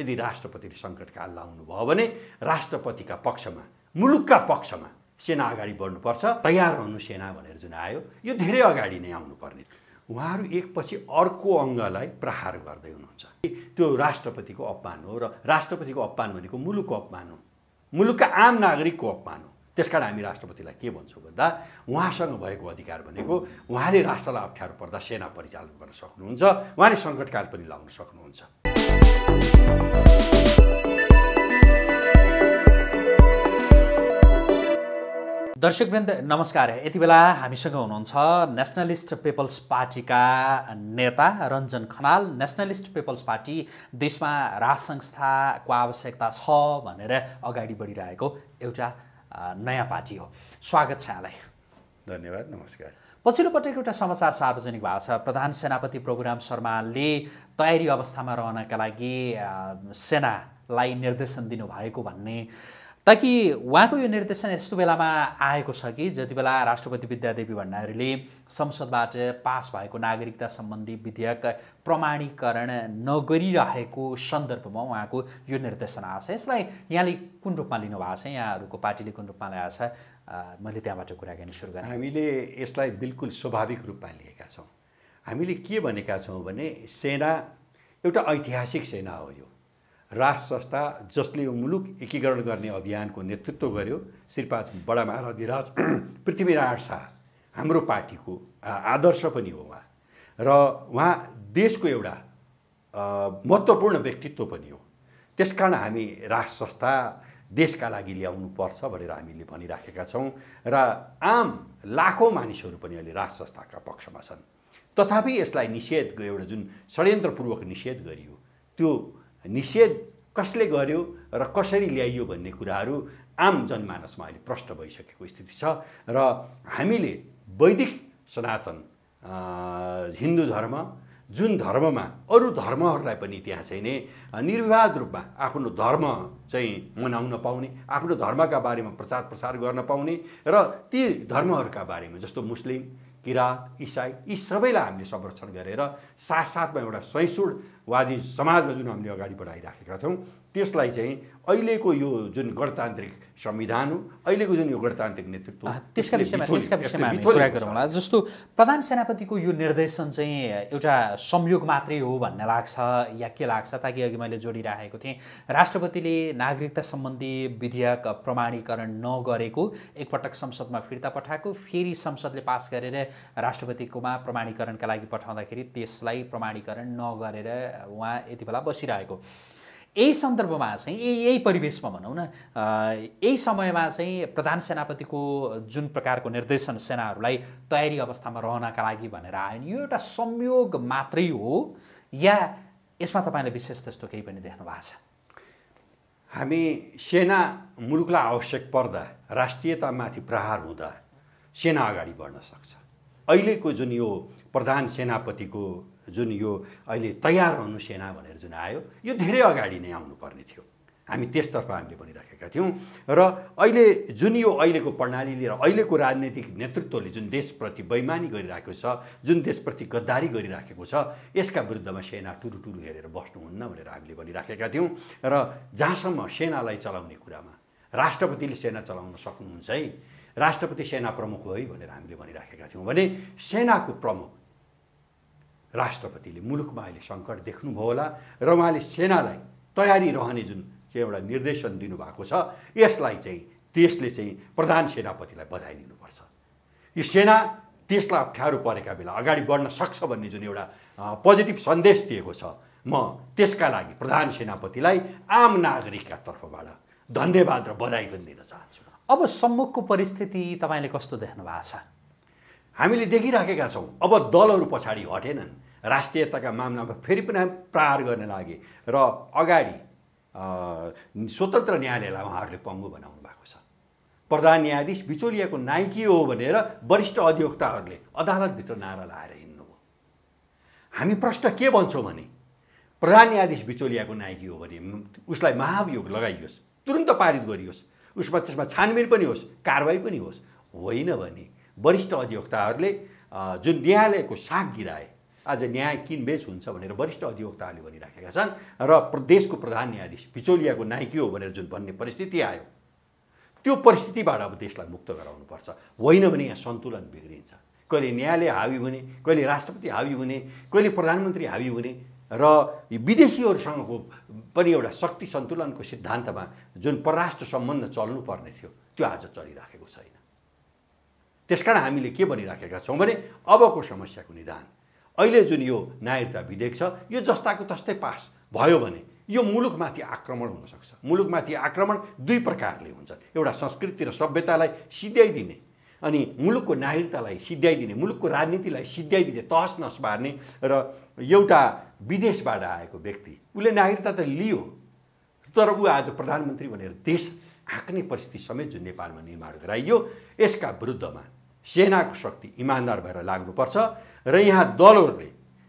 यदि राष्ट्रपतिले सङ्कटकाल लाउनु भयो भने राष्ट्रपतिका पक्षमा मुलुकका पक्षमा सेना अगाडि बढ्नुपर्छ तयार रहनु सेना भनेर जुन आयो यो धेरै अगाडि नै आउनुपर्ने उहाँहरू एकपछि अर्को अङ्गलाई प्रहार गर्दै हुनुहुन्छ त्यो राष्ट्रपतिको अपमान हो र राष्ट्रपतिको अपमान भनेको मुलुकको अपमान हो मुलुकका आम नागरिकको अपमान हो त्यस कारण हामी राष्ट्रपतिलाई के भन्छौँ भन्दा उहाँसँग भएको अधिकार भनेको उहाँले राष्ट्रलाई अप्ठ्यारो पर्दा सेना परिचालन गर्न सक्नुहुन्छ उहाँले सङ्कटकाल पनि लाउन सक्नुहुन्छ दर्शकवृन्द नमस्कार यति बेला हामीसँग हुनुहुन्छ नेसनलिस्ट पिपल्स पार्टीका नेता Ranjan Khanal nationalist people's party देशमा राज संस्थाको आवश्यकता छ भनेर अगाडि बढिरहेको एउटा नयाँ पार्टी हो स्वागत छ यहाँलाई धन्यवाद नमस्कार पछिल्लो पटक एउटा समाचार सार्वजनिक भएको छ प्रधान सेनापति प्रभुराम शर्माले तयारी अवस्थामा रहनका लागि सेनालाई निर्देशन दिनुभएको भन्ने ताकि उहाँको यो निर्देशन यस्तो बेलामा आएको छ कि जति बेला राष्ट्रपति विद्यादेवी भण्डारीले संसदबाट पास भएको नागरिकता सम्बन्धी विधेयक प्रमाणीकरण नगरिरहेको सन्दर्भमा उहाँको यो निर्देशन आएको छ यसलाई यहाँले कुन रूपमा लिनुभएको छ यहाँहरूको पार्टीले कुन रूपमा ल्याएको छ मैले त्यहाँबाट कुराकानी सुरु गरेँ हामीले यसलाई बिल्कुल स्वाभाविक रूपमा लिएका छौँ हामीले के भनेका छौँ भने सेना एउटा ऐतिहासिक सेना हो यो राष्ट्र संस्था जसले यो मुलुक एकीकरण गर्ने अभियानको नेतृत्व गर्यो श्रीपाद बडा महाराधिराज पृथ्वीनारायण शाह हाम्रो पार्टीको आदर्श पनि हो उहाँ र उहाँ देशको एउटा महत्त्वपूर्ण व्यक्तित्व पनि हो त्यसकारण हामी राष्ट्र संस्था देशका लागि ल्याउनु पर्छ भनेर हामीले भनिराखेका छौँ र आम लाखौँ मानिसहरू पनि अहिले राज संस्थाका पक्षमा छन् तथापि यसलाई निषेध एउटा जुन षड्यन्त्रपूर्वक निषेध गरियो त्यो निषेध कसले गर्यो र कसरी ल्याइयो भन्ने कुराहरू आम जनमानसमा अहिले प्रष्ट भइसकेको स्थिति छ र हामीले वैदिक सनातन हिन्दू धर्म जुन धर्ममा अरू धर्महरूलाई पनि त्यहाँ चाहिँ नै निर्विवाद रूपमा आफ्नो धर्म चाहिँ मनाउन पाउने आफ्नो धर्मका बारेमा प्रचार प्रसार गर्न पाउने र ती धर्महरूका बारेमा जस्तो मुस्लिम किराँत इसाई यी सबैलाई हामीले संरक्षण गरेर साथसाथमा एउटा सहिष्णुवादी समाजमा जुन हामीले अगाडि बढाइराखेका छौँ त्यसलाई चाहिँ अहिलेको यो जुन गणतान्त्रिक संविधान हो अहिलेको जुन यो गणतान्त्रिक नेतृत्व त्यसका विषयमा त्यसका विषयमा हामी कुरा गरौँला जस्तो प्रधान सेनापतिको यो निर्देशन चाहिँ एउटा संयोग मात्रै हो भन्ने लाग्छ या के लाग्छ ताकि अघि मैले जोडिराखेको थिएँ राष्ट्रपतिले नागरिकता सम्बन्धी विधेयक प्रमाणीकरण नगरेको एकपटक संसदमा फिर्ता पठाएको फेरि संसदले पास गरेर राष्ट्रपतिकोमा प्रमाणीकरणका लागि पठाउँदाखेरि त्यसलाई प्रमाणीकरण नगरेर उहाँ यति बेला बसिरहेको यही सन्दर्भमा चाहिँ यही यही परिवेशमा भनौँ न यही समयमा चाहिँ प्रधान सेनापतिको जुन प्रकारको निर्देशन सेनाहरूलाई तयारी अवस्थामा रहनका लागि भनेर आयो नि यो एउटा संयोग मात्रै हो या यसमा तपाईँले विशेष त्यस्तो केही पनि देख्नु भएको छ हामी सेना मुलुकलाई आवश्यक पर्दा राष्ट्रियतामाथि प्रहार हुँदा सेना अगाडि बढ्न सक्छ अहिलेको जुन यो प्रधान सेनापतिको जुन यो अहिले तयार रहनु सेना भनेर जुन आयो यो धेरै अगाडि नै आउनुपर्ने थियो हामी त्यसतर्फ हामीले भनिराखेका थियौँ र अहिले जुन यो अहिलेको प्रणालीले र अहिलेको राजनैतिक नेतृत्वले जुन देशप्रति बैमानी गरिराखेको छ जुन देशप्रति गद्दारी गरिराखेको छ यसका विरुद्धमा सेना टुरु हेरेर बस्नुहुन्न भनेर हामीले भनिराखेका थियौँ र जहाँसम्म सेनालाई चलाउने कुरामा राष्ट्रपतिले सेना चलाउन सक्नुहुन्छ है राष्ट्रपति सेना प्रमुख हो है भनेर हामीले भनिराखेका थियौँ भने सेनाको प्रमुख राष्ट्रपतिले मुलुकमा अहिले सङ्कट देख्नुभयो होला र उहाँले सेनालाई तयारी रहने जुन चाहिँ एउटा निर्देशन दिनुभएको छ यसलाई चाहिँ त्यसले चाहिँ प्रधान सेनापतिलाई बधाई दिनुपर्छ यो सेना देशलाई अप्ठ्यारो परेका बेला अगाडि बढ्न सक्छ भन्ने जुन एउटा पोजिटिभ सन्देश दिएको छ म त्यसका लागि प्रधान सेनापतिलाई आम नागरिकका तर्फबाट धन्यवाद र बधाई पनि दिन चाहन्छु अब सम्मुखको परिस्थिति तपाईँले कस्तो देख्नु भएको छ हामीले देखिराखेका छौँ अब दलहरू पछाडि हटेनन् राष्ट्रियताका मामलामा फेरि पनि प्रहार गर्न लागे र अगाडि स्वतन्त्र न्यायालयलाई उहाँहरूले पङ्गु बनाउनु भएको छ प्रधान न्यायाधीश बिचोलियाको नायकी हो भनेर वरिष्ठ अधिवक्ताहरूले अदालतभित्र नारा लगाएर हिँड्नुभयो हामी प्रश्न के भन्छौँ भने प्रधान न्यायाधीश बिचोलियाको नायकी हो भने उसलाई महाभियोग लगाइयोस् तुरन्त पारित गरियोस् उसमा त्यसमा छानबिन पनि होस् कारवाही पनि होस् होइन भने वरिष्ठ अधिवक्ताहरूले जुन न्यायालयको साग गिराए आज न्याय किन बेस हुन्छ भनेर वरिष्ठ अधिवक्ताहरूले भनिराखेका छन् र प्रदेशको प्रधान न्यायाधीश बिचौलियाको नायकी हो भनेर जुन भन्ने परिस्थिति आयो त्यो परिस्थितिबाट अब देशलाई मुक्त गराउनुपर्छ होइन भने यहाँ सन्तुलन बिग्रिन्छ कहिले न्यायालय हावी हुने कहिले राष्ट्रपति हावी हुने कहिले प्रधानमन्त्री हावी हुने र विदेशीहरूसँगको पनि एउटा शक्ति सन्तुलनको सिद्धान्तमा जुन परराष्ट्र सम्बन्ध चल्नु पर्ने थियो त्यो आज चलिराखेको छैन त्यसकारण हामीले के भनिराखेका छौँ भने अबको समस्याको निदान अहिले जुन यो नागरिकता विधेयक छ यो जस्ताको तस्तै पास भयो भने यो मुलुकमाथि आक्रमण हुनसक्छ मुलुकमाथि आक्रमण दुई प्रकारले हुन्छ एउटा संस्कृति र सभ्यतालाई सिध्याइदिने अनि मुलुकको नागरिकतालाई सिध्याइदिने मुलुकको राजनीतिलाई सिध्याइदिने तहस नस पार्ने र एउटा विदेशबाट आएको व्यक्ति उसले नागरिकता त लियो तर ऊ आज प्रधानमन्त्री भनेर देश हाँक्ने परिस्थिति समेत जुन नेपालमा निर्माण गराइयो यसका विरुद्धमा सेनाको शक्ति इमान्दार भएर लाग्नुपर्छ र यहाँ दलहरूले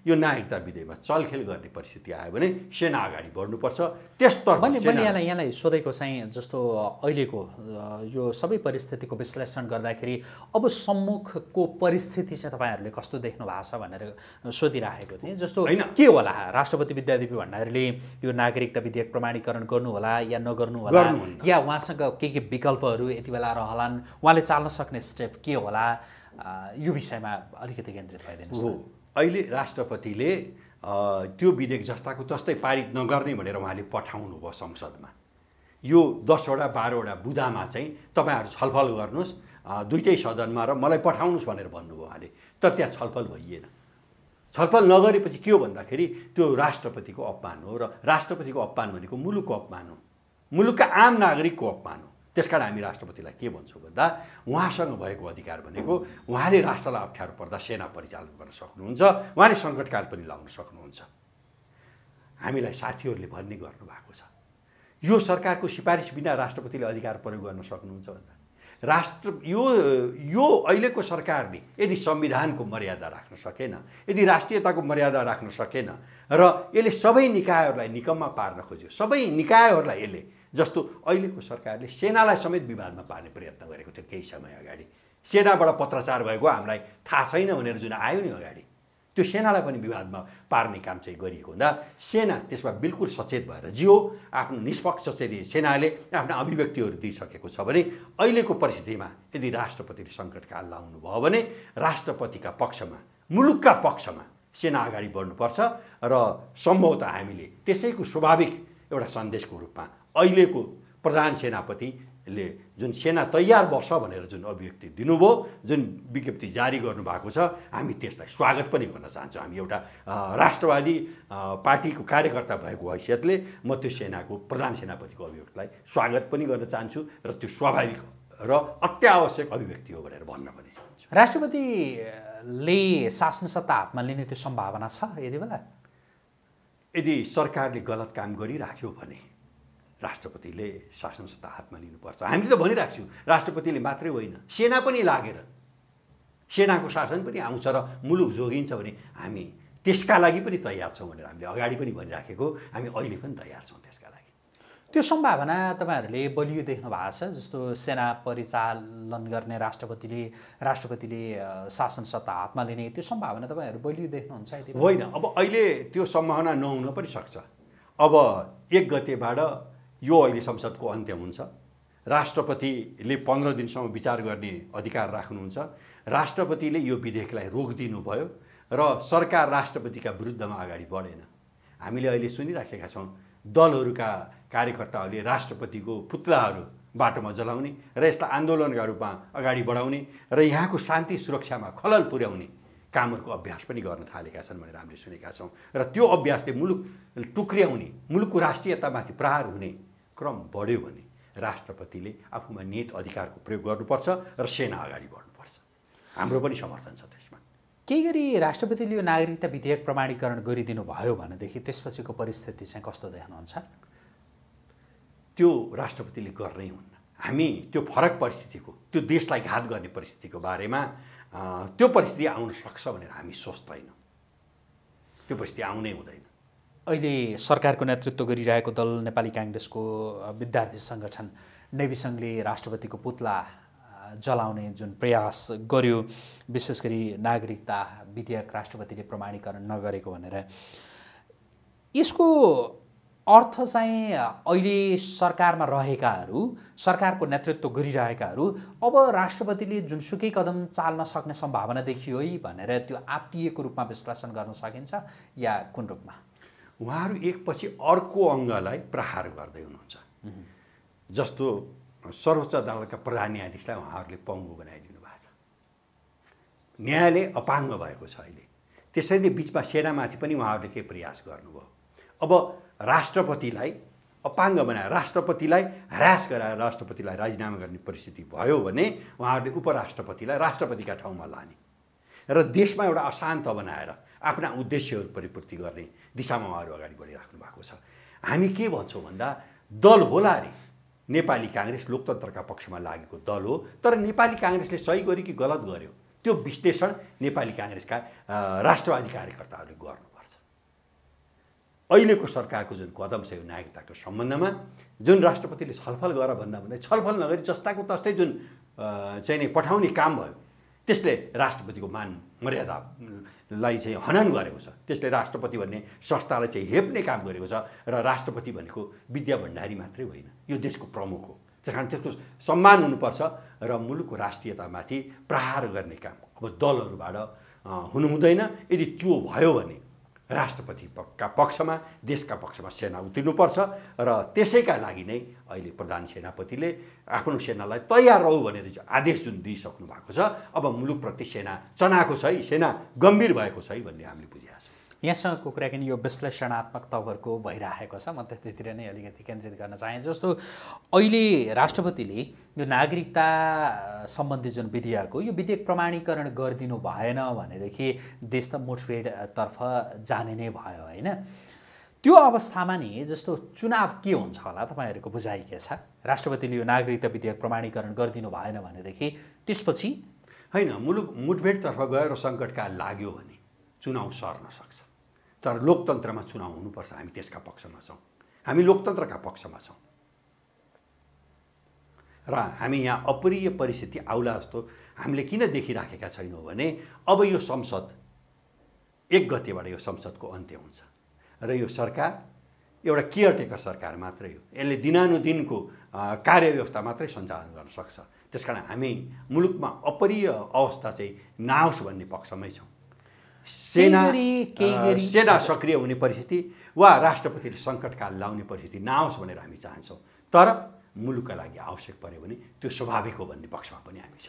यो नागरिकता विधेयकमा चलखेल गर्ने परिस्थिति आयो भने सेना अगाडि बढ्नुपर्छ त्यसतर्फ मैले मैले यहाँलाई यहाँलाई सोधेको चाहिँ जस्तो अहिलेको यो सबै परिस्थितिको विश्लेषण गर्दाखेरि अब सम्मुखको परिस्थिति चाहिँ तपाईँहरूले कस्तो देख्नु भएको छ भनेर सोधिराखेको थिएँ जस्तो होइन के होला राष्ट्रपति विद्यादेवी भण्डारीले यो नागरिकता विधेयक प्रमाणीकरण गर्नु होला या नगर्नु होला या उहाँसँग के के विकल्पहरू यति बेला रहलान् उहाँले चाल्न सक्ने स्टेप के होला यो विषयमा अलिकति केन्द्रित भइदिनुहोस् हो अहिले राष्ट्रपतिले त्यो विधेयक जस्ताको जस्तै पारित नगर्ने भनेर उहाँले पठाउनु भयो संसदमा यो दसवटा बाह्रवटा बुदामा चाहिँ तपाईँहरू छलफल गर्नुहोस् दुइटै सदनमा र मलाई पठाउनुहोस् भनेर भन्नुभयो उहाँले तर त्यहाँ छलफल भइएन छलफल नगरेपछि के हो भन्दाखेरि त्यो राष्ट्रपतिको अपमान हो र राष्ट्रपतिको अपमान भनेको मुलुकको अपमान हो मुलुकका आम नागरिकको अपमान हो त्यस कारण हामी राष्ट्रपतिलाई के भन्छौँ भन्दा उहाँसँग भएको अधिकार भनेको उहाँले राष्ट्रलाई अप्ठ्यारो पर्दा सेना परिचालन गर्न सक्नुहुन्छ उहाँले सङ्कटकाल पनि लाउन सक्नुहुन्छ हामीलाई साथीहरूले भन्ने गर्नुभएको छ यो सरकारको सिफारिस बिना राष्ट्रपतिले अधिकार प्रयोग गर्न सक्नुहुन्छ भन्दा राष्ट्र यो यो अहिलेको सरकारले यदि संविधानको मर्यादा राख्न सकेन यदि राष्ट्रियताको मर्यादा राख्न सकेन र यसले सबै निकायहरूलाई निकममा पार्न खोज्यो सबै निकायहरूलाई यसले जस्तो अहिलेको सरकारले सेनालाई समेत विवादमा पार्ने प्रयत्न गरेको थियो केही समय अगाडि सेनाबाट पत्रचार भएको हामीलाई थाहा छैन भनेर जुन आयो नि अगाडि त्यो सेनालाई पनि विवादमा पार्ने काम चाहिँ गरिएको हुँदा सेना त्यसमा बिल्कुल सचेत भएर जियो आफ्नो निष्पक्ष चाहिँ सेनाले आफ्ना अभिव्यक्तिहरू दिइसकेको छ भने अहिलेको परिस्थितिमा यदि राष्ट्रपतिले सङ्कटकाल लाउनुभयो भने राष्ट्रपतिका पक्षमा मुलुकका पक्षमा सेना अगाडि बढ्नुपर्छ र सम्भवतः हामीले त्यसैको स्वाभाविक एउटा सन्देशको रूपमा अहिलेको प्रधान सेनापतिले जुन सेना तयार बस्छ भनेर जुन अभिव्यक्ति दिनुभयो जुन विज्ञप्ति जारी गर्नुभएको छ हामी त्यसलाई स्वागत पनि गर्न चाहन्छौँ हामी एउटा राष्ट्रवादी पार्टीको कार्यकर्ता भएको हैसियतले म त्यो सेनाको प्रधान सेनापतिको अभिव्यक्तिलाई स्वागत पनि गर्न चाहन्छु र त्यो स्वाभाविक र अत्यावश्यक अभिव्यक्ति हो भनेर भन्न पनि चाहन्छु राष्ट्रपतिले शासन सत्ता हातमा लिने त्यो सम्भावना छ यति बेला यदि सरकारले गलत काम गरिराख्यो भने राष्ट्रपतिले शासन सत्ता हातमा लिनुपर्छ हामीले त भनिरहेको छौँ राष्ट्रपतिले मात्रै होइन सेना पनि लागेर सेनाको शासन पनि आउँछ र मुलुक जोगिन्छ भने हामी त्यसका लागि पनि तयार छौँ भनेर हामीले अगाडि पनि भनिराखेको हामी अहिले पनि तयार छौँ त्यसका लागि त्यो सम्भावना तपाईँहरूले बलियो देख्नु भएको छ जस्तो सेना परिचालन गर्ने राष्ट्रपतिले राष्ट्रपतिले शासन सत्ता हातमा लिने त्यो सम्भावना तपाईँहरू बलियो देख्नुहुन्छ होइन अब अहिले त्यो सम्भावना नहुन पनि सक्छ अब एक गतेबाट यो अहिले संसदको अन्त्य हुन्छ राष्ट्रपतिले पन्ध्र दिनसम्म विचार गर्ने अधिकार राख्नुहुन्छ राष्ट्रपतिले यो विधेयकलाई रोक दिनुभयो र सरकार राष्ट्रपतिका विरुद्धमा अगाडि बढेन हामीले अहिले सुनिराखेका छौँ दलहरूका कार्यकर्ताहरूले राष्ट्रपतिको पुत्लाहरू बाटोमा जलाउने र यसलाई आन्दोलनका रूपमा अगाडि बढाउने र यहाँको शान्ति सुरक्षामा खलल पुर्याउने कामहरूको अभ्यास पनि गर्न थालेका छन् भनेर हामीले सुनेका छौँ र त्यो अभ्यासले मुलुक टुक्र्याउने मुलुकको राष्ट्रियतामाथि प्रहार हुने क्रम बढ्यो भने राष्ट्रपतिले आफूमा नियत अधिकारको प्रयोग गर्नुपर्छ र सेना अगाडि बढ्नुपर्छ हाम्रो पनि समर्थन छ त्यसमा केही गरी राष्ट्रपतिले यो नागरिकता विधेयक प्रमाणीकरण गरिदिनु भयो भनेदेखि त्यसपछिको परिस्थिति चाहिँ कस्तो देख्नुहुन्छ त्यो राष्ट्रपतिले गर्नै हुन्न हामी त्यो फरक परिस्थितिको त्यो देशलाई घात गर्ने परिस्थितिको बारेमा त्यो परिस्थिति आउन सक्छ भनेर हामी सोच्दैनौँ त्यो परिस्थिति आउनै हुँदैन अहिले सरकारको नेतृत्व गरिरहेको दल नेपाली काङ्ग्रेसको विद्यार्थी सङ्गठन नेविसङ्घले राष्ट्रपतिको पुतला जलाउने जुन प्रयास गर्यो विशेष गरी नागरिकता विधेयक राष्ट्रपतिले प्रमाणीकरण नगरेको भनेर यसको अर्थ चाहिँ अहिले सरकारमा रहेकाहरू सरकारको नेतृत्व गरिरहेकाहरू अब राष्ट्रपतिले जुनसुकै कदम चाल्न सक्ने सम्भावना देखियो है भनेर त्यो आत्तीयको रूपमा विश्लेषण गर्न सकिन्छ या कुन रूपमा उहाँहरू एकपछि अर्को अङ्गलाई प्रहार गर्दै हुनुहुन्छ जस्तो सर्वोच्च अदालतका प्रधान न्यायाधीशलाई उहाँहरूले पङ्गु बनाइदिनु भएको छ न्यायालय अपाङ्ग भएको छ अहिले त्यसैले बिचमा सेनामाथि पनि उहाँहरूले के प्रयास गर्नुभयो अब राष्ट्रपतिलाई अपाङ्ग बनाएर राष्ट्रपतिलाई ह्रास गराएर राष्ट्रपतिलाई राजीनामा गर्ने परिस्थिति भयो भने उहाँहरूले उपराष्ट्रपतिलाई राष्ट्रपतिका ठाउँमा लाने र देशमा एउटा अशान्त बनाएर आफ्ना उद्देश्यहरू परिपूर्ति गर्ने दिशामा उहाँहरू अगाडि बढिराख्नु भएको छ हामी के भन्छौँ भन्दा दल होला अरे नेपाली काङ्ग्रेस लोकतन्त्रका पक्षमा लागेको दल हो तर नेपाली काङ्ग्रेसले सही गर्यो कि गलत गर्यो त्यो विश्लेषण नेपाली काङ्ग्रेसका राष्ट्रवादी कार्यकर्ताहरूले गर्नुपर्छ अहिलेको सरकारको जुन कदम छ यो नागरिकताको सम्बन्धमा जुन राष्ट्रपतिले छलफल गर भन्दा भन्दै छलफल नगरी जस्ताको तस्तै जुन चाहिँ नै पठाउने काम भयो त्यसले राष्ट्रपतिको मान मर्यादालाई चाहिँ हनन गरेको छ त्यसले राष्ट्रपति भन्ने संस्थालाई चाहिँ हेप्ने काम गरेको छ र राष्ट्रपति भनेको विद्या भण्डारी मात्रै होइन यो देशको प्रमुख हो त्यस कारण त्यसको सम्मान हुनुपर्छ र मुलुकको राष्ट्रियतामाथि प्रहार गर्ने काम अब दलहरूबाट हुनुहुँदैन यदि त्यो भयो भने राष्ट्रपतिका पक्षमा देशका पक्षमा सेना उत्रिनुपर्छ र त्यसैका लागि नै अहिले प्रधान सेनापतिले आफ्नो सेनालाई तयार रहु भनेर आदेश जुन दिइसक्नु भएको छ अब मुलुकप्रति सेना चनाएको छ है सेना गम्भीर भएको छ है भन्ने हामीले बुझ्यौँ यहाँसँगको कुराकानी यो विश्लेषणात्मक तवरको भइरहेको छ म त्यतिर नै अलिकति केन्द्रित गर्न चाहेँ जस्तो अहिले राष्ट्रपतिले यो नागरिकता सम्बन्धी जुन विधेयक हो यो विधेयक प्रमाणीकरण गरिदिनु भएन भनेदेखि देश त मुठभेडतर्फ जाने नै भयो होइन त्यो अवस्थामा नि जस्तो चुनाव के हुन्छ होला तपाईँहरूको बुझाइ के छ राष्ट्रपतिले यो नागरिकता विधेयक प्रमाणीकरण गरिदिनु भएन भनेदेखि त्यसपछि होइन मुलुक मुठभेडतर्फ गएर सङ्कटकाल लाग्यो भने चुनाव सर्न सक्छ तर लोकतन्त्रमा चुनाव हुनुपर्छ हामी त्यसका पक्षमा छौँ हामी लोकतन्त्रका पक्षमा छौँ र हामी यहाँ अप्रिय परिस्थिति आउला जस्तो हामीले किन देखिराखेका छैनौँ भने अब यो संसद एक गतेबाट यो संसदको अन्त्य हुन्छ र यो सरकार एउटा केयरटेकर सरकार मात्रै हो यसले दिनानुदिनको कार्यव्यवस्था मात्रै सञ्चालन गर्न सक्छ त्यस कारण हामी मुलुकमा अपरिय अवस्था चाहिँ नआओस् भन्ने पक्षमै छौँ सेना सेना सक्रिय हुने परिस्थिति वा राष्ट्रपतिले सङ्कटकाल लाउने परिस्थिति नआओस् भनेर हामी चाहन्छौँ तर मुलुकका लागि आवश्यक पऱ्यो भने त्यो स्वाभाविक हो भन्ने पक्षमा पनि हामी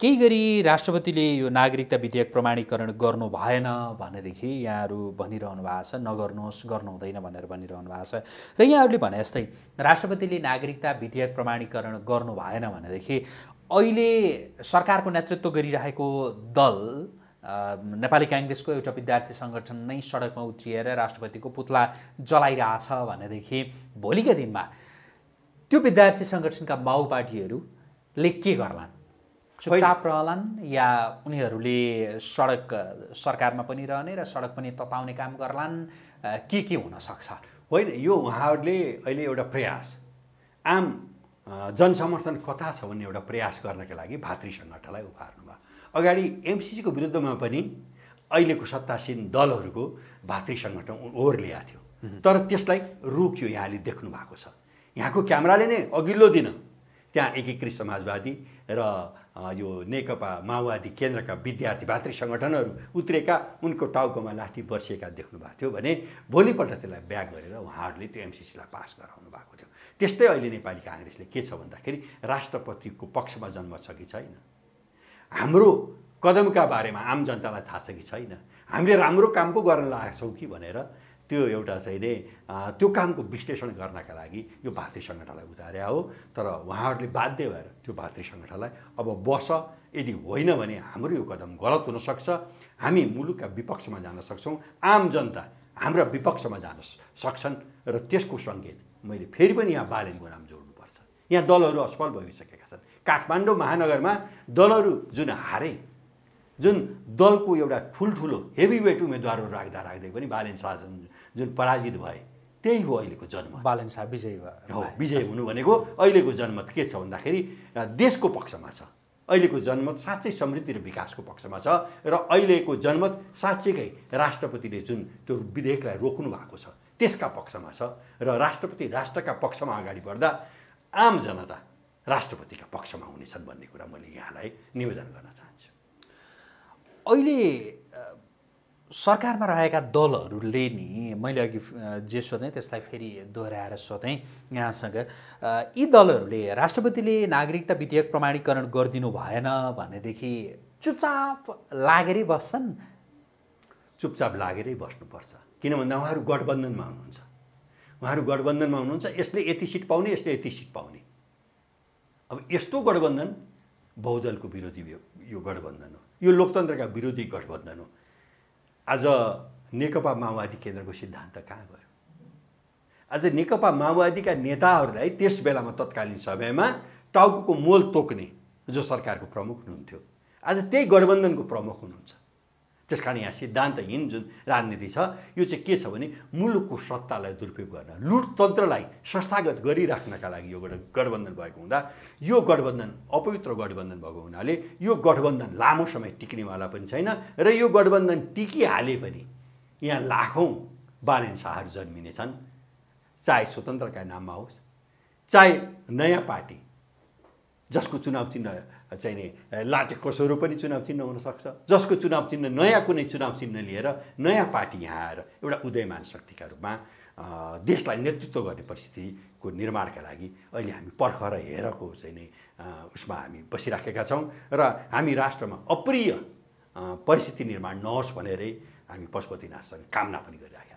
केही गरी राष्ट्रपतिले यो नागरिकता विधेयक प्रमाणीकरण गर्नु भएन भनेदेखि यहाँहरू भनिरहनु भएको छ नगर्नुहोस् गर्नु हुँदैन भनेर भनिरहनु भएको छ र यहाँहरूले भने जस्तै राष्ट्रपतिले नागरिकता विधेयक प्रमाणीकरण गर्नु भएन भनेदेखि अहिले सरकारको नेतृत्व गरिरहेको दल नेपाली काङ्ग्रेसको एउटा विद्यार्थी सङ्गठन नै सडकमा उत्रिएर राष्ट्रपतिको पुतला जलाइरहेछ भनेदेखि भोलिका दिनमा त्यो विद्यार्थी सङ्गठनका माओवादीहरूले के गर्लान् चुपचाप रहलान् या उनीहरूले सडक सरकारमा पनि रहने र सडक पनि तताउने काम गर्लान् के के हुनसक्छ होइन यो उहाँहरूले अहिले एउटा प्रयास आम जनसमर्थन कता छ भन्ने एउटा प्रयास गर्नका लागि भातृ सङ्गठनलाई उभार्नु अगाडि एमसिसीको विरुद्धमा पनि अहिलेको सत्तासीन दलहरूको भातृ सङ्गठन ओहोर ल्याएको थियो तर त्यसलाई रोक्यो यहाँले देख्नु भएको छ यहाँको क्यामेराले नै अघिल्लो दिन त्यहाँ एकीकृत समाजवादी र यो नेकपा माओवादी केन्द्रका विद्यार्थी भातृ सङ्गठनहरू उत्रेका उनको टाउकोमा लाठी बर्सिएका देख्नु भएको थियो भने भोलिपल्ट त्यसलाई ब्याग गरेर उहाँहरूले त्यो एमसिसीलाई पास गराउनु भएको थियो त्यस्तै अहिले नेपाली काङ्ग्रेसले के छ भन्दाखेरि राष्ट्रपतिको पक्षमा जन्म छ कि छैन हाम्रो कदमका बारेमा आम जनतालाई थाहा छ कि छैन हामीले राम्रो काम पो गर्न लागेको छौँ कि भनेर त्यो एउटा चाहिँ त्यो कामको विश्लेषण गर्नका लागि यो भातृ सङ्गठनलाई उतारे हो तर उहाँहरूले बाध्य भएर त्यो भातृ सङ्गठनलाई अब बस यदि होइन भने हाम्रो यो कदम गलत हुनसक्छ हामी मुलुकका विपक्षमा जान सक्छौँ आम जनता हाम्रा विपक्षमा जान सक्छन् र त्यसको सङ्केत मैले फेरि पनि यहाँ बालेनको नाम जोड्नुपर्छ यहाँ दलहरू असफल भइसकेका छन् काठमाडौँ महानगरमा दलहरू जुन हारे जुन दलको एउटा ठुल्ठुलो हेभी वेट उम्मेद्वारहरू राख्दा राख्दै पनि बालेन शाह जुन जुन पराजित भए त्यही हो अहिलेको जन्म बालेन शाह विजय भयो हो विजय हुनु भनेको अहिलेको जनमत के छ भन्दाखेरि देशको पक्षमा छ अहिलेको जनमत साँच्चै समृद्धि र विकासको पक्षमा छ र अहिलेको जनमत साँच्चैकै राष्ट्रपतिले जुन त्यो विधेयकलाई रोक्नु भएको छ त्यसका पक्षमा छ र राष्ट्रपति राष्ट्रका पक्षमा अगाडि बढ्दा आम जनता राष्ट्रपतिका पक्षमा हुनेछन् भन्ने कुरा मैले यहाँलाई निवेदन गर्न चाहन्छु अहिले सरकारमा रहेका दलहरूले नि मैले अघि जे सोधेँ त्यसलाई फेरि दोहोऱ्याएर सोधेँ यहाँसँग यी दलहरूले राष्ट्रपतिले नागरिकता विधेयक प्रमाणीकरण गरिदिनु भएन भनेदेखि चुपचाप लागेरै बस्छन् चुपचाप लागेरै बस्नुपर्छ किन भन्दा उहाँहरू गठबन्धनमा हुनुहुन्छ उहाँहरू गठबन्धनमा हुनुहुन्छ यसले यति सिट पाउने यसले यति सिट पाउने अब यस्तो गठबन्धन बहुदलको विरोधी यो गठबन्धन हो यो लोकतन्त्रका विरोधी गठबन्धन हो आज नेकपा माओवादी केन्द्रको सिद्धान्त कहाँ गयो आज नेकपा माओवादीका नेताहरूलाई त्यस बेलामा तत्कालीन समयमा टाउको मोल तोक्ने जो सरकारको प्रमुख हुनुहुन्थ्यो आज त्यही गठबन्धनको प्रमुख हुनुहुन्छ त्यस कारण यहाँ सिद्धान्तहीन जुन राजनीति छ यो चाहिँ के छ भने मुलुकको सत्तालाई दुरुपयोग गर्न लुटतन्त्रलाई संस्थागत गरिराख्नका लागि यो गठबन्धन भएको हुँदा यो गठबन्धन अपवित्र गठबन्धन भएको हुनाले यो गठबन्धन लामो समय टिक्नेवाला पनि छैन र यो गठबन्धन टिकिहाले पनि यहाँ लाखौँ बालेन्साहरू जन्मिनेछन् चाहे स्वतन्त्रका नाममा होस् चाहे नयाँ पार्टी जसको चुनाव चिन्ह चाहिने लाटे कसोहरू पनि चुनाव चिन्ह हुनसक्छ जसको चुनाव चिन्ह नयाँ कुनै चुनाव चिन्ह लिएर नयाँ पार्टी यहाँ आएर एउटा उदयमान शक्तिका रूपमा देशलाई नेतृत्व गर्ने परिस्थितिको निर्माणका लागि अहिले हामी पर्खर हेरको चाहिँ नै उसमा हामी बसिराखेका छौँ र हामी राष्ट्रमा अप्रिय परिस्थिति निर्माण नहोस् भनेरै हामी पशुपतिनाथसँग कामना पनि गरिराखेका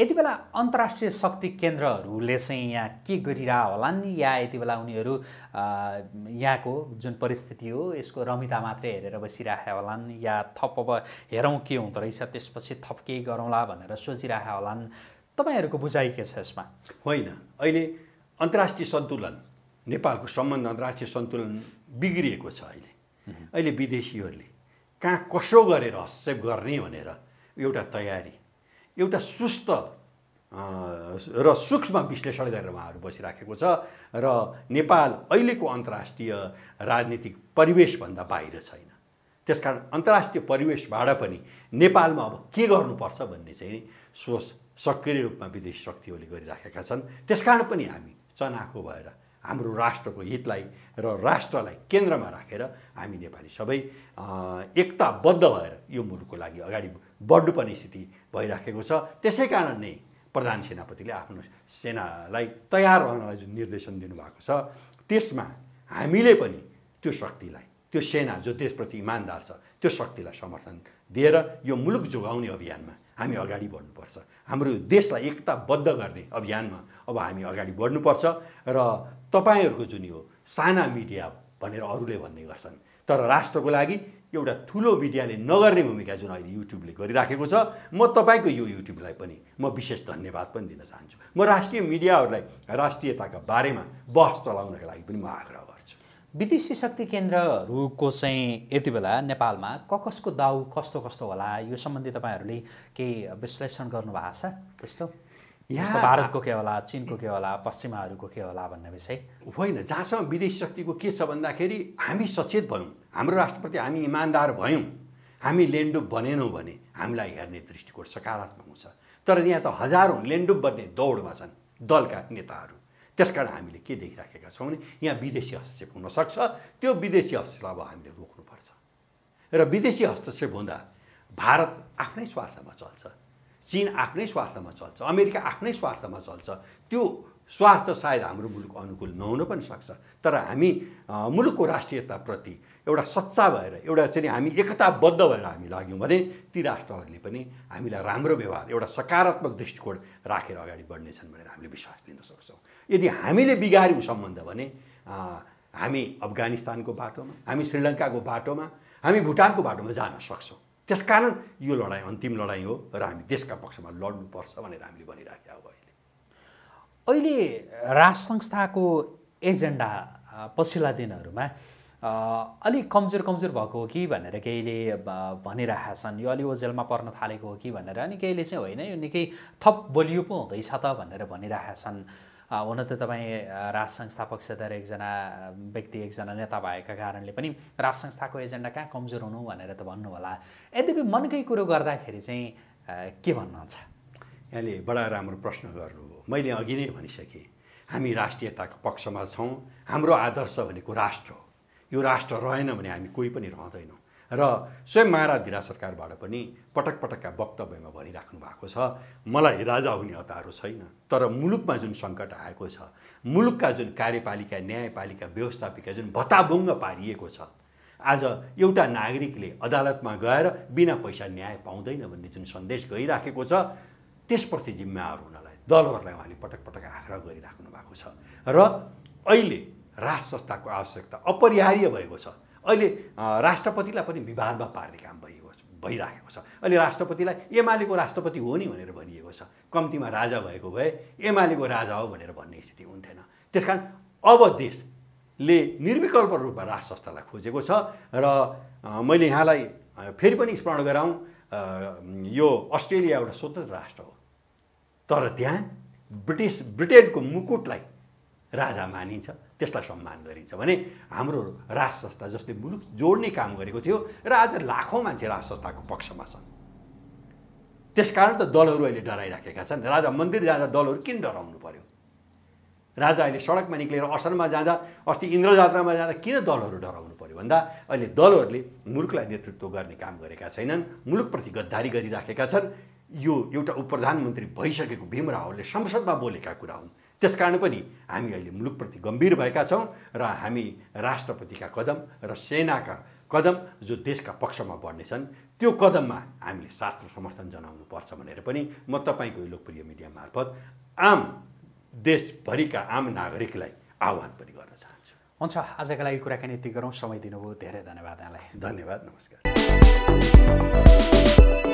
यति बेला अन्तर्राष्ट्रिय शक्ति केन्द्रहरूले चाहिँ यहाँ के गरिरह होलान् या यति बेला उनीहरू यहाँको जुन परिस्थिति हो यसको रमिता मात्रै हेरेर बसिरहेका होलान् या थप अब हेरौँ के हुँदो रहेछ त्यसपछि थप केही गरौँला भनेर सोचिरहेका होलान् तपाईँहरूको बुझाइ के छ यसमा होइन अहिले अन्तर्राष्ट्रिय सन्तुलन नेपालको सम्बन्ध अन्तर्राष्ट्रिय सन्तुलन बिग्रिएको छ अहिले अहिले विदेशीहरूले कहाँ कसो गरेर हस्तक्षेप गर्ने भनेर एउटा तयारी एउटा सुस्त र सूक्ष्म विश्लेषण गरेर उहाँहरू बसिराखेको छ र नेपाल अहिलेको अन्तर्राष्ट्रिय राजनीतिक परिवेशभन्दा बाहिर छैन त्यसकारण अन्तर्राष्ट्रिय परिवेशबाट पनि नेपालमा अब के गर्नुपर्छ भन्ने चाहिँ सोच सक्रिय रूपमा विदेशी शक्तिहरूले गरिराखेका छन् त्यसकारण पनि हामी चनाखो भएर हाम्रो राष्ट्रको हितलाई र राष्ट्रलाई केन्द्रमा राखेर हामी नेपाली सबै एकताबद्ध भएर यो मुलुकको लागि अगाडि बढ्नुपर्ने स्थिति भइराखेको छ त्यसै कारण नै प्रधान सेनापतिले आफ्नो सेनालाई तयार रहनलाई जुन निर्देशन दिनुभएको छ त्यसमा हामीले पनि त्यो शक्तिलाई त्यो सेना जो देशप्रति इमान्दार छ त्यो शक्तिलाई समर्थन दिएर यो मुलुक जोगाउने अभियानमा हामी अगाडि बढ्नुपर्छ हाम्रो देशलाई एकताबद्ध गर्ने अभियानमा अब हामी अगाडि बढ्नुपर्छ र तपाईँहरूको जुन यो साना मिडिया भनेर अरूले भन्ने गर्छन् तर राष्ट्रको लागि एउटा ठुलो मिडियाले नगर्ने भूमिका जुन अहिले युट्युबले गरिराखेको छ म तपाईँको यो युट्युबलाई पनि म विशेष धन्यवाद पनि दिन चाहन्छु म राष्ट्रिय मिडियाहरूलाई राष्ट्रियताका बारेमा बहस चलाउनका लागि पनि म आग्रह गर्छु विदेशी शक्ति केन्द्रहरूको चाहिँ यति बेला नेपालमा क कसको दाउ कस्तो कस्तो होला यो सम्बन्धी तपाईँहरूले केही विश्लेषण गर्नुभएको छ त्यस्तो जस्तो भारतको के होला चिनको के होला पश्चिमाहरूको के होला भन्ने विषय होइन जहाँसम्म विदेश शक्तिको के छ भन्दाखेरि हामी सचेत भयौँ हाम्रो राष्ट्रप्रति हामी इमान्दार भयौँ हामी लेन्डुप बनेनौँ भने हामीलाई हेर्ने दृष्टिकोण सकारात्मक हुन्छ तर यहाँ त हजारौँ लेन्डुप बन्ने दौडमा छन् दलका नेताहरू त्यसकारण हामीले के देखिराखेका छौँ भने यहाँ विदेशी हस्तक्षेप हुनसक्छ त्यो विदेशी हस्तक्षेप अब हामीले रोक्नुपर्छ र विदेशी हस्तक्षेप हुँदा भारत आफ्नै स्वार्थमा चल्छ चिन आफ्नै स्वार्थमा चल्छ अमेरिका आफ्नै स्वार्थमा चल्छ त्यो स्वार्थ सायद हाम्रो मुलुक अनुकूल नहुन पनि सक्छ तर हामी मुलुकको राष्ट्रियताप्रति एउटा सच्चा भएर एउटा चाहिँ हामी एकताबद्ध भएर हामी लाग्यौँ भने ती राष्ट्रहरूले पनि हामीलाई राम्रो व्यवहार एउटा सकारात्मक दृष्टिकोण राखेर अगाडि बढ्नेछन् भनेर हामीले विश्वास लिन सक्छौँ यदि हामीले बिगार्यौँ सम्बन्ध भने हामी अफगानिस्तानको बाटोमा हामी श्रीलङ्काको बाटोमा हामी भुटानको बाटोमा जान सक्छौँ त्यसकारण यो लडाइँ अन्तिम लडाइँ हो र हामी देशका पक्षमा लड्नुपर्छ भनेर हामीले भनिराखेका हो अहिले अहिले राष्ट्र संस्थाको एजेन्डा पछिल्ला दिनहरूमा अलिक कमजोर कमजोर भएको हो कि भनेर केहीले भनिरहेका छन् यो अलि ओजेलमा पर्न थालेको हो कि भनेर अनि केहीले चाहिँ होइन यो निकै थप बलियो पो हुँदैछ त भनेर भनिरहेका छन् हुन त तपाईँ राज संस्थापक पक्षधर एकजना व्यक्ति एकजना नेता भएका कारणले पनि राज संस्थाको एजेन्डा कहाँ कमजोर हुनु भनेर त भन्नुहोला यद्यपि मनकै कुरो गर्दाखेरि चाहिँ के भन्नुहुन्छ यहाँले बडा राम्रो प्रश्न गर्नुभयो मैले अघि नै भनिसकेँ हामी राष्ट्रियताको पक्षमा छौँ हाम्रो आदर्श भनेको राष्ट्र हो यो राष्ट्र रहेन भने हामी कोही पनि रहँदैनौँ र स्वयं महाराज सरकारबाट पनि पटक पटकका वक्तव्यमा भनिराख्नु भएको छ मलाई राजा हुने हतारो छैन तर मुलुकमा जुन सङ्कट आएको छ मुलुकका जुन कार्यपालिका न्यायपालिका व्यवस्थापिका जुन भत्ताभुङ्ग पारिएको छ आज एउटा नागरिकले अदालतमा गएर बिना पैसा न्याय पाउँदैन भन्ने जुन सन्देश गइराखेको छ त्यसप्रति जिम्मेवार हुनलाई दलहरूलाई उहाँले पटक पटक आग्रह गरिराख्नु भएको छ र अहिले राज संस्थाको आवश्यकता अपरिहार्य भएको छ अहिले राष्ट्रपतिलाई पनि विवादमा पार्ने काम भइएको भइराखेको छ अहिले राष्ट्रपतिलाई एमालेको राष्ट्रपति हो नि भनेर भनिएको छ कम्तीमा राजा भएको भए एमालेको राजा हो भनेर भन्ने स्थिति हुन्थेन त्यस कारण अब देशले निर्विकल्प रूपमा राज संस्थालाई खोजेको छ र मैले यहाँलाई फेरि पनि स्मरण गराउँ यो अस्ट्रेलिया एउटा स्वतन्त्र राष्ट्र हो तर त्यहाँ ब्रिटिस ब्रिटेनको मुकुटलाई राजा मानिन्छ त्यसलाई सम्मान गरिन्छ भने हाम्रो राज संस्था जसले मुलुक जोड्ने काम गरेको थियो र आज लाखौँ मान्छे राज संस्थाको पक्षमा छन् त्यसकारण त दलहरू अहिले डराइराखेका छन् राजा मन्दिर जाँदा दलहरू किन डराउनु पर्यो राजा अहिले सडकमा निक्लेर असनमा जाँदा अस्ति इन्द्रजात्रामा जाँदा किन दलहरू डराउनु पर्यो भन्दा अहिले दलहरूले मुलुकलाई नेतृत्व गर्ने काम गरेका छैनन् मुलुकप्रति गद्दारी गरिराखेका छन् यो एउटा उप प्रधानमन्त्री भइसकेको भीम संसदमा बोलेका कुरा हुन् त्यस कारण पनि हामी अहिले मुलुकप्रति गम्भीर भएका छौँ र हामी राष्ट्रपतिका कदम र सेनाका कदम जो देशका पक्षमा बढ्नेछन् त्यो कदममा हामीले साथ र समर्थन पर्छ भनेर पनि म तपाईँको लोकप्रिय मिडिया मार्फत आम देशभरिका आम नागरिकलाई आह्वान पनि गर्न चाहन्छु हुन्छ आजका लागि कुराकानी यति गरौँ समय दिनुभयो धेरै धन्यवाद यहाँलाई धन्यवाद नमस्कार